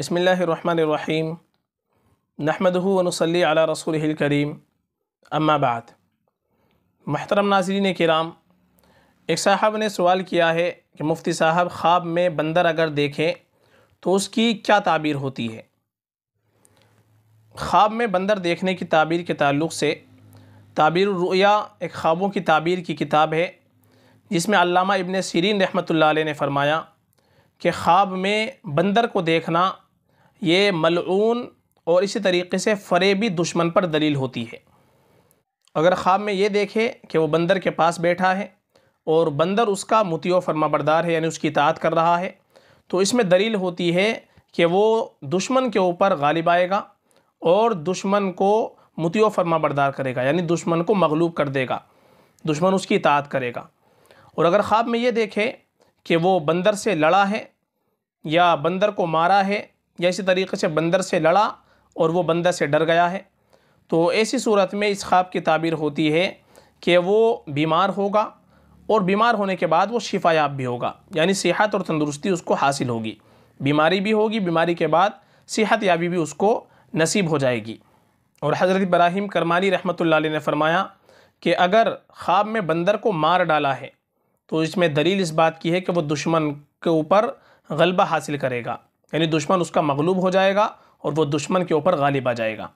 बसमीम नहमदनसली अला रसूल करीम अम्माबाद महतरम नाजरीन कराम एक साहब ने सवाल किया है कि मुफ्ती साहब ख्वाब में बंदर अगर देखें तो उसकी क्या ताबीर होती है ख्वाब में बंदर देखने की ताबीर के ताल्लुक से ताबीर रुया एक ख्वाबों की ताबीर की किताब है जिसमें अल्लामा इबन सीरीन रहमतुल्लाह ने फरमाया कि ख्वाब में बंदर को देखना ये मलून और इसी तरीके से फरेबी दुश्मन पर दलील होती है अगर ख़्वाब में ये देखे कि वो बंदर के पास बैठा है और बंदर उसका फरमा फरमाबरदार है यानी उसकी इतात कर रहा है तो इसमें दलील होती है कि वो दुश्मन के ऊपर गालिब आएगा और दुश्मन को फरमा फरमाबरदार करेगा यानी दुश्मन को मगलूब कर देगा दुश्मन उसकी इतात करेगा और अगर ख़्वाब में ये देखे कि वो बंदर से लड़ा है या बंदर को मारा है या इसी तरीके से बंदर से लड़ा और वो बंदर से डर गया है तो ऐसी सूरत में इस ख्वाब की ताबीर होती है कि वो बीमार होगा और बीमार होने के बाद वो शिफायाब भी होगा यानी सेहत और तंदुरुस्ती उसको हासिल होगी बीमारी भी होगी बीमारी के बाद सेहत याबी भी उसको नसीब हो जाएगी और हज़रत इब्राहिम करमानी रहमत ने फरमाया कि अगर ख्वाब में बंदर को मार डाला है तो इसमें दलील इस बात की है कि वह दुश्मन के ऊपर गलबा हासिल करेगा यानी दुश्मन उसका मगलूब हो जाएगा और वो दुश्मन के ऊपर गालिब आ जाएगा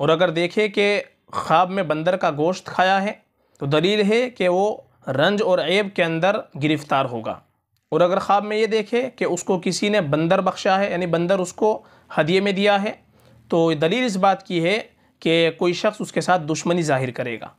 और अगर देखे कि ख्वाब में बंदर का गोश्त खाया है तो दलील है कि वो रंज और ऐब के अंदर गिरफ़्तार होगा और अगर ख्वाब में ये देखे कि उसको किसी ने बंदर बख्शा है यानी बंदर उसको हदिये में दिया है तो दलील इस बात की है कि कोई शख्स उसके साथ दुश्मनी ज़ाहिर करेगा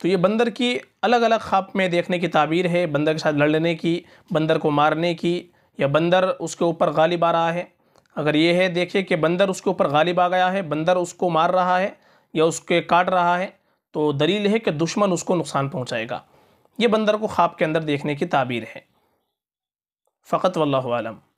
तो ये बंदर की अलग अलग ख्वाब में देखने की ताबीर है बंदर के साथ लड़ने की बंदर को मारने की या बंदर उसके ऊपर गालिब आ रहा है अगर ये है देखिए कि बंदर उसके ऊपर गालिब आ गया है बंदर उसको मार रहा है या उसके काट रहा है तो दलील है कि दुश्मन उसको नुकसान पहुँचाएगा ये बंदर को ख्वाब के अंदर देखने की ताबीर है फ़कत वल्लम